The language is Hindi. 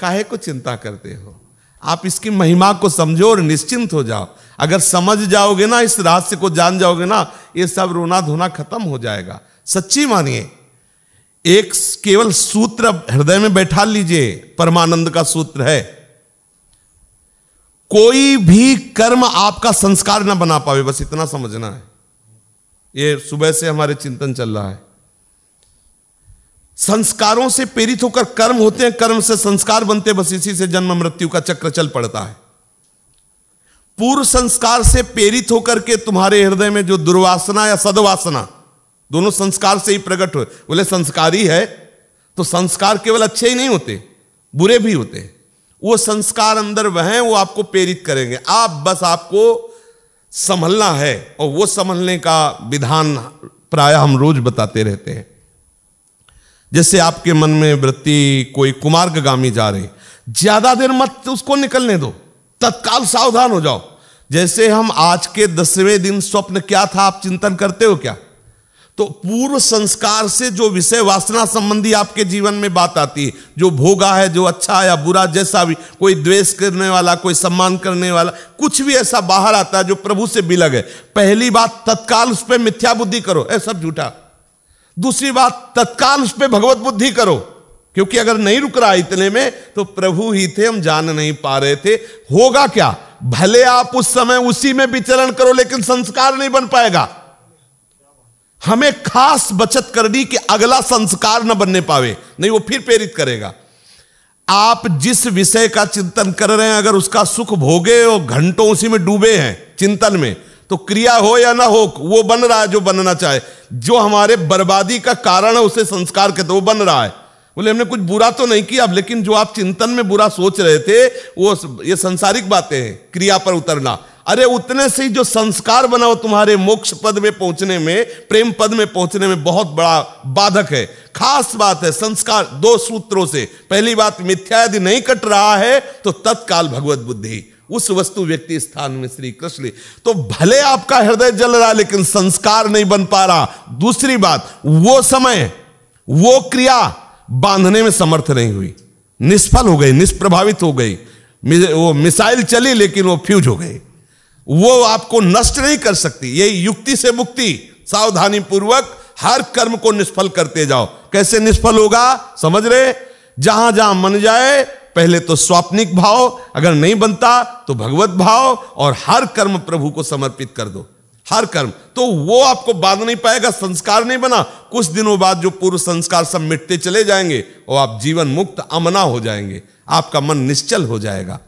काहे को चिंता करते हो आप इसकी महिमा को समझो और निश्चिंत हो जाओ अगर समझ जाओगे ना इस रहस्य को जान जाओगे ना ये सब रोना धोना खत्म हो जाएगा सच्ची मानिए एक केवल सूत्र हृदय में बैठा लीजिए परमानंद का सूत्र है कोई भी कर्म आपका संस्कार ना बना पावे बस इतना समझना है ये सुबह से हमारे चिंतन चल रहा है संस्कारों से प्रेरित होकर कर्म होते हैं कर्म से संस्कार बनते बस इसी से जन्म मृत्यु का चक्र चल पड़ता है पूर्व संस्कार से प्रेरित होकर के तुम्हारे हृदय में जो दुर्वासना या सदवासना दोनों संस्कार से ही प्रकट हो बोले संस्कार ही है तो संस्कार केवल अच्छे ही नहीं होते बुरे भी होते हैं वो संस्कार अंदर वह हैं वो आपको प्रेरित करेंगे आप बस आपको संभलना है और वो संभलने का विधान प्राय हम रोज बताते रहते हैं जैसे आपके मन में वृत्ति कोई कुमार्गामी जा रही ज्यादा देर मत उसको निकलने दो तत्काल सावधान हो जाओ जैसे हम आज के दसवें दिन स्वप्न क्या था आप चिंतन करते हो क्या तो पूर्व संस्कार से जो विषय वासना संबंधी आपके जीवन में बात आती है जो भोगा है जो अच्छा या बुरा जैसा भी कोई द्वेष करने वाला कोई सम्मान करने वाला कुछ भी ऐसा बाहर आता है जो प्रभु से बिलग है पहली बात तत्काल उस पर मिथ्या बुद्धि करो ऐसा सब झूठा दूसरी बात तत्काल उस पर भगवत बुद्धि करो क्योंकि अगर नहीं रुक रहा इतने में तो प्रभु ही थे हम जान नहीं पा रहे थे होगा क्या भले आप उस समय उसी में विचरण करो लेकिन संस्कार नहीं बन पाएगा हमें खास बचत करनी कि अगला संस्कार न बनने पावे नहीं वो फिर प्रेरित करेगा आप जिस विषय का चिंतन कर रहे हैं अगर उसका सुख भोगे और घंटों उसी में डूबे हैं चिंतन में तो क्रिया हो या ना हो वो बन रहा है जो बनना चाहे जो हमारे बर्बादी का कारण है उसे संस्कार कहते वो बन रहा है बोले हमने कुछ बुरा तो नहीं किया लेकिन जो आप चिंतन में बुरा सोच रहे थे वो ये संसारिक बातें हैं क्रिया पर उतरना अरे उतने से ही जो संस्कार बना हो तुम्हारे मोक्ष पद में पहुंचने में प्रेम पद में पहुंचने में बहुत बड़ा बाधक है खास बात है संस्कार दो सूत्रों से पहली बात मिथ्या यदि नहीं कट रहा है तो तत्काल भगवत बुद्धि उस वस्तु व्यक्ति स्थान में श्री कृष्ण तो भले आपका हृदय जल रहा लेकिन संस्कार नहीं बन पा रहा दूसरी बात वो समय वो क्रिया बांधने में समर्थ नहीं हुई निष्फल हो गई निष्प्रभावित हो गई वो मिसाइल चली लेकिन वो फ्यूज हो गई वो आपको नष्ट नहीं कर सकती ये युक्ति से मुक्ति सावधानी पूर्वक हर कर्म को निष्फल करते जाओ कैसे निष्फल होगा समझ रहे जहां जहां मन जाए पहले तो स्वाप्निक भाव अगर नहीं बनता तो भगवत भाव और हर कर्म प्रभु को समर्पित कर दो हर कर्म तो वो आपको बांध नहीं पाएगा संस्कार नहीं बना कुछ दिनों बाद जो पूर्व संस्कार सब मिटते चले जाएंगे और आप जीवन मुक्त अमना हो जाएंगे आपका मन निश्चल हो जाएगा